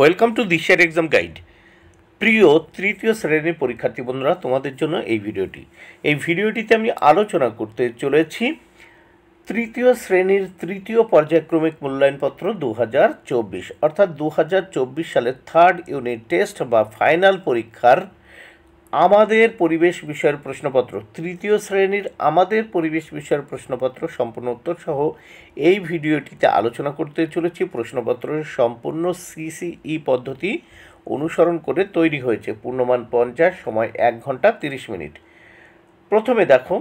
welcome to দিশার exam guide প্রিয় তৃতীয় শ্রেণীর পরীক্ষার্থী বন্ধুরা তোমাদের জন্য এই ভিডিওটি এই ভিডিওটিতে আমি আলোচনা করতে চলেছি তৃতীয় শ্রেণীর তৃতীয় পর্যায়ক্রমিক মূল্যায়নপত্র দু হাজার চব্বিশ অর্থাৎ দু হাজার চব্বিশ সালের থার্ড ইউনিট টেস্ট বা ফাইনাল পরীক্ষার আমাদের পরিবেশ বিষয়ের প্রশ্নপত্র তৃতীয় শ্রেণীর আমাদের পরিবেশ বিষয়ের প্রশ্নপত্র সম্পূর্ণ উত্তর সহ এই ভিডিওটিতে আলোচনা করতে চলেছি প্রশ্নপত্রের সম্পূর্ণ সিসিই e পদ্ধতি অনুসরণ করে তৈরি হয়েছে পূর্ণমান পঞ্চাশ সময় এক ঘন্টা তিরিশ মিনিট প্রথমে দেখো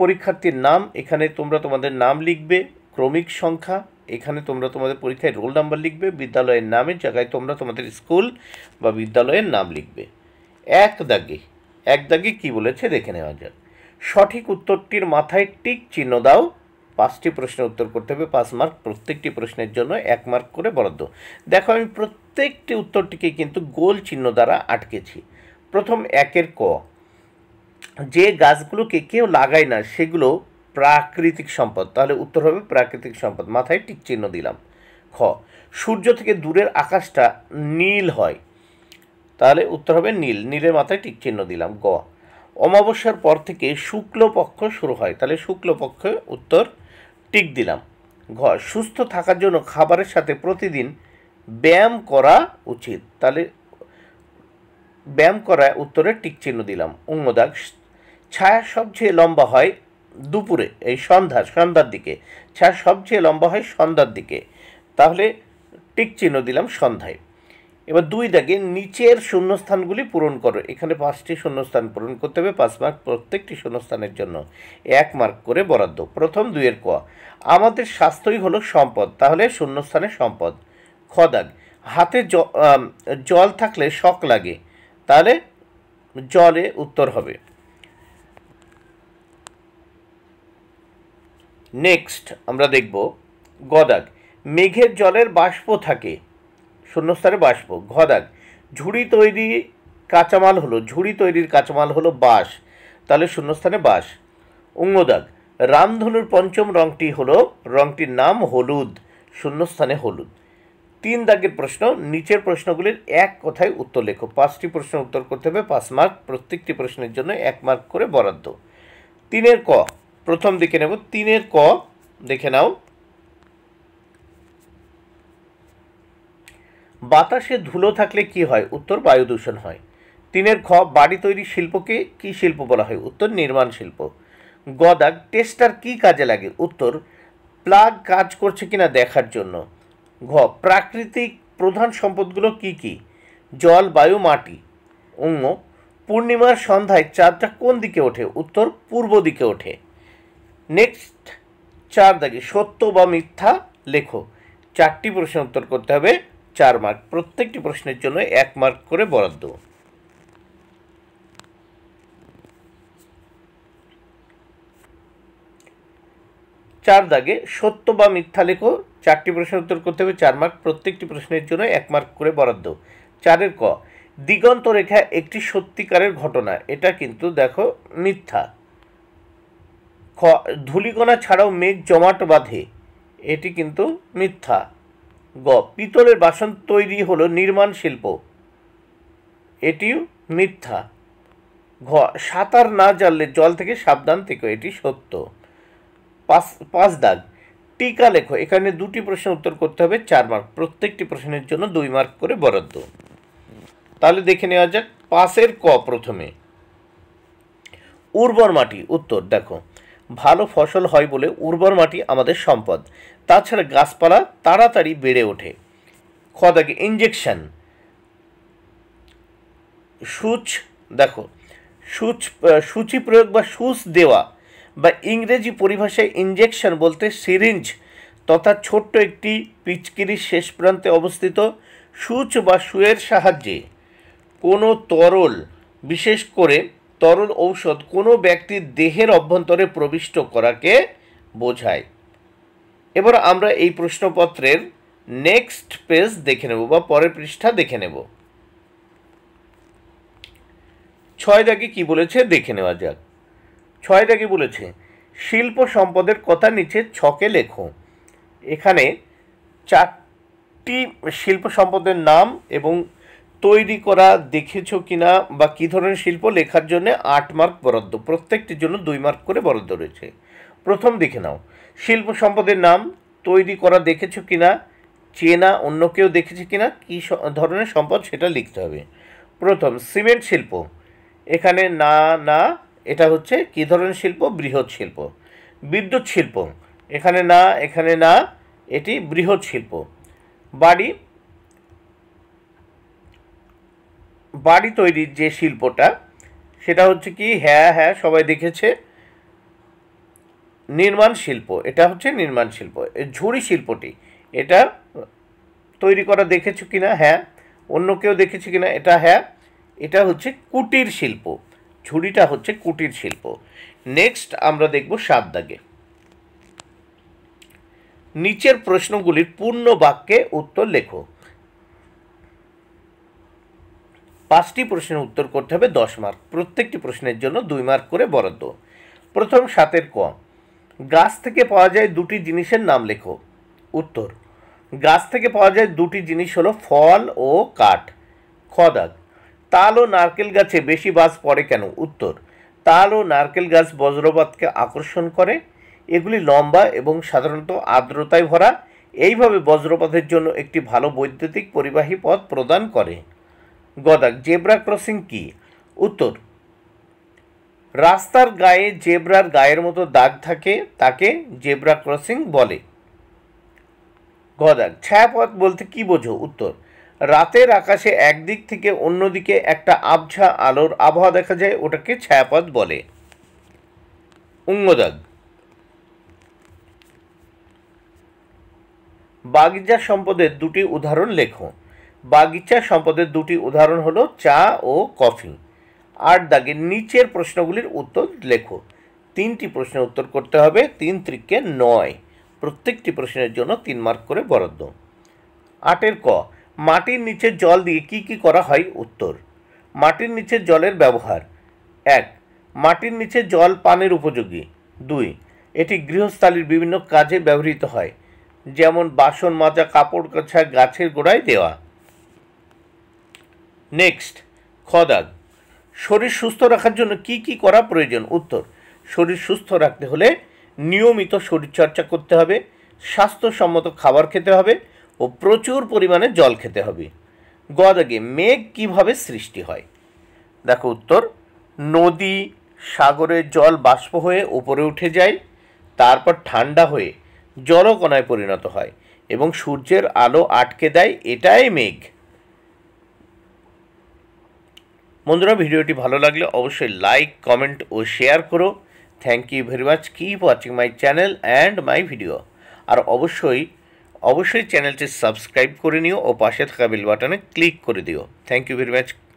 পরীক্ষার্থীর নাম এখানে তোমরা তোমাদের নাম লিখবে ক্রমিক সংখ্যা এখানে তোমরা তোমাদের পরীক্ষায় রোল নাম্বার লিখবে বিদ্যালয়ের নামের জায়গায় তোমরা তোমাদের স্কুল বা বিদ্যালয়ের নাম লিখবে এক দাগে একদাগে কি বলেছে দেখে নেওয়া যাক সঠিক উত্তরটির মাথায় টিক চিহ্ন দাও পাঁচটি প্রশ্নের উত্তর করতে হবে পাঁচ মার্ক প্রত্যেকটি প্রশ্নের জন্য এক মার্ক করে বরাদ্দ দেখো আমি প্রত্যেকটি উত্তরটিকে কিন্তু গোল চিহ্ন দ্বারা আটকেছি প্রথম একের ক যে গাছগুলোকে কেউ লাগায় না সেগুলো প্রাকৃতিক সম্পদ তাহলে উত্তর হবে প্রাকৃতিক সম্পদ মাথায় টিক চিহ্ন দিলাম খ সূর্য থেকে দূরের আকাশটা নীল হয় তাহলে উত্তর হবে নীল নীলের মাথায় টিক চিহ্ন দিলাম গ অমাবস্যার পর থেকে শুক্লপক্ষ শুরু হয় তাহলে শুক্লপক্ষে উত্তর টিক দিলাম ঘ সুস্থ থাকার জন্য খাবারের সাথে প্রতিদিন ব্যায়াম করা উচিত তাহলে ব্যায়াম করা উত্তরে টিক চিহ্ন দিলাম অঙ্গদাগ ছায়া সবচেয়ে লম্বা হয় দুপুরে এই সন্ধ্যা সন্ধ্যার দিকে ছায়া সবচেয়ে লম্বা হয় সন্ধ্যার দিকে তাহলে টিক চিহ্ন দিলাম সন্ধ্যায় এবার দুই দাগে নিচের শূন্যস্থানগুলি পূরণ করো এখানে পাঁচটি শূন্যস্থান পূরণ করতে হবে পাঁচ মার্ক প্রত্যেকটি শূন্যস্থানের জন্য এক মার্ক করে বরাদ্দ প্রথম দুইয়ের ক আমাদের স্বাস্থ্যই হলো সম্পদ তাহলে শূন্যস্থানে সম্পদ খদাগ হাতে জল থাকলে শখ লাগে তাহলে জলে উত্তর হবে নেক্সট আমরা দেখব গদাগ মেঘের জলের বাষ্প থাকে শূন্যস্থানে বাষ্প দাগ ঝুড়ি তৈরি কাঁচামাল হলো ঝুড়ি তৈরির কাঁচামাল হলো বাঁশ তাহলে শূন্যস্থানে বাঁশ দাগ রামধনুর পঞ্চম রঙটি হলো রঙটির নাম হলুদ শূন্যস্থানে হলুদ তিন দাগের প্রশ্ন নিচের প্রশ্নগুলির এক কথায় উত্তর লেখো পাঁচটি প্রশ্ন উত্তর করতে হবে পাঁচ মার্ক প্রত্যেকটি প্রশ্নের জন্য এক মার্ক করে বরাদ্দ তিনের ক প্রথম দেখে নেব তিনের ক দেখে নাও বাতাসে ধুলো থাকলে কি হয় উত্তর বায়ু দূষণ হয় তিনের খ বাড়ি তৈরি শিল্পকে কি শিল্প বলা হয় উত্তর নির্মাণ শিল্প গদাগ টেস্টার কি কাজে লাগে উত্তর প্লাগ কাজ করছে কিনা দেখার জন্য ঘ প্রাকৃতিক প্রধান সম্পদগুলো কি কি জল বায়ু মাটি অঙ্গ পূর্ণিমার সন্ধ্যায় চাঁদটা কোন দিকে ওঠে উত্তর পূর্ব দিকে ওঠে নেক্সট চার দাগে সত্য বা মিথ্যা লেখো চারটি প্রশ্ন উত্তর করতে হবে চার মার্ক প্রত্যেকটি প্রশ্নের জন্য এক মার্ক করে বরাদ্দ চার দাগে সত্য বা মিথ্যা লেখো চারটি প্রশ্নের উত্তর করতে হবে চার মার্ক প্রত্যেকটি প্রশ্নের জন্য এক মার্ক করে বরাদ্দ চারের ক দিগন্ত রেখা একটি সত্যিকারের ঘটনা এটা কিন্তু দেখো মিথ্যা খ ধুলিকণা ছাড়াও মেঘ জমাট বাঁধে এটি কিন্তু মিথ্যা গ পিতলের বাসন তৈরি হলো নির্মাণ শিল্প এটিও মিথ্যা ঘ সাঁতার না জানলে জল থেকে সাবধান থেকে এটি সত্য পাঁচ পাঁচ দাগ টিকা লেখো এখানে দুটি প্রশ্নের উত্তর করতে হবে চার মার্ক প্রত্যেকটি প্রশ্নের জন্য দুই মার্ক করে বরাদ্দ তাহলে দেখে নেওয়া যাক পাশের ক প্রথমে উর্বর মাটি উত্তর দেখো ভালো ফসল হয় বলে উর্বর মাটি আমাদের সম্পদ তাছাড়া গাছপালা তাড়াতাড়ি বেড়ে ওঠে খদাকে ইঞ্জেকশন সূচ দেখো সূচ সূচি প্রয়োগ বা সূচ দেওয়া বা ইংরেজি পরিভাষায় ইঞ্জেকশন বলতে সিরিঞ্জ তথা ছোট্ট একটি পিচকিরির শেষ প্রান্তে অবস্থিত সূচ বা সুয়ের সাহায্যে কোনো তরল বিশেষ করে তরল ঔষধ কোনো ব্যক্তির দেহের অভ্যন্তরে প্রবিষ্ট করাকে বোঝায় এবার আমরা এই প্রশ্নপত্রের নেক্সট পেজ দেখে নেব বা পরের পৃষ্ঠা দেখে নেব ছয় দাগে কি বলেছে দেখে নেওয়া যাক ছয় দাগে বলেছে শিল্প সম্পদের কথা নিচে ছকে লেখো এখানে চারটি শিল্প সম্পদের নাম এবং তৈরি করা দেখেছো কিনা বা কী ধরনের শিল্প লেখার জন্য আট মার্ক বরাদ্দ প্রত্যেকটির জন্য দুই মার্ক করে বরাদ্দ রয়েছে প্রথম দেখে নাও শিল্প সম্পদের নাম তৈরি করা দেখেছো কিনা চেনা অন্য কেউ দেখেছে কিনা কী ধরনের সম্পদ সেটা লিখতে হবে প্রথম সিমেন্ট শিল্প এখানে না না এটা হচ্ছে কী ধরনের শিল্প বৃহৎ শিল্প বিদ্যুৎ শিল্প এখানে না এখানে না এটি বৃহৎ শিল্প বাড়ি বাড়ি তৈরির যে শিল্পটা সেটা হচ্ছে কি হ্যাঁ হ্যাঁ সবাই দেখেছে নির্মাণ শিল্প এটা হচ্ছে নির্মাণ শিল্প ঝুড়ি শিল্পটি এটা তৈরি করা দেখেছো কি না হ্যাঁ অন্য কেউ দেখেছে কি না এটা হ্যাঁ এটা হচ্ছে কুটির শিল্প ঝুড়িটা হচ্ছে কুটির শিল্প নেক্সট আমরা দেখব সাত দাগে নিচের প্রশ্নগুলির পূর্ণ বাক্যে উত্তর লেখো পাঁচটি প্রশ্নের উত্তর করতে হবে দশ মার্ক প্রত্যেকটি প্রশ্নের জন্য দুই মার্ক করে বরাদ্দ প্রথম সাতের ক গাছ থেকে পাওয়া যায় দুটি জিনিসের নাম লেখো উত্তর গাছ থেকে পাওয়া যায় দুটি জিনিস হলো ফল ও কাঠ খদাগ তাল ও নারকেল গাছে বেশি বাস পড়ে কেন উত্তর তাল ও নারকেল গাছ বজ্রপাতকে আকর্ষণ করে এগুলি লম্বা এবং সাধারণত আর্দ্রতায় ভরা এইভাবে বজ্রপাতের জন্য একটি ভালো বৈদ্যুতিক পরিবাহী পথ প্রদান করে গদাক জেব্রা ক্রসিং কি উত্তর রাস্তার গায়ে জেব্রার গায়ের মতো দাগ থাকে তাকে জেব্রা ক্রসিং বলে গদাক ছায়াপথ বলতে কি বোঝো উত্তর রাতের আকাশে একদিক থেকে অন্যদিকে একটা আবছা আলোর আবহাওয়া দেখা যায় ওটাকে ছায়াপথ বলে উঙ্গদাগ বাগিচা সম্পদের দুটি উদাহরণ লেখো বাগিচা সম্পদের দুটি উদাহরণ হলো চা ও কফি আট দাগের নিচের প্রশ্নগুলির উত্তর লেখো তিনটি প্রশ্নের উত্তর করতে হবে তিন ত্রিককে নয় প্রত্যেকটি প্রশ্নের জন্য তিন মার্ক করে বরাদ্দ আটের ক মাটির নিচে জল দিয়ে কি কি করা হয় উত্তর মাটির নিচে জলের ব্যবহার এক মাটির নিচে জল পানের উপযোগী দুই এটি গৃহস্থালির বিভিন্ন কাজে ব্যবহৃত হয় যেমন বাসন মাজা কাপড় কাছা গাছের গোড়ায় দেওয়া নেক্সট খদাগ শরীর সুস্থ রাখার জন্য কি কি করা প্রয়োজন উত্তর শরীর সুস্থ রাখতে হলে নিয়মিত শরীরচর্চা করতে হবে স্বাস্থ্যসম্মত খাবার খেতে হবে ও প্রচুর পরিমাণে জল খেতে হবে গদাগে মেঘ কিভাবে সৃষ্টি হয় দেখো উত্তর নদী সাগরে জল বাষ্প হয়ে উপরে উঠে যায় তারপর ঠান্ডা হয়ে জলকণায় পরিণত হয় এবং সূর্যের আলো আটকে দেয় এটাই মেঘ বন্ধুরা ভিডিওটি ভালো লাগলে অবশ্যই লাইক কমেন্ট ও শেয়ার করো thank you very much keep watching my channel and my video আর অবশ্যই অবশ্যই চ্যানেলটি সাবস্ক্রাইব করে নিও ও পাশে থাকা বেল বাটনে ক্লিক করে দিও থ্যাংক ইউ ভেরি মাচ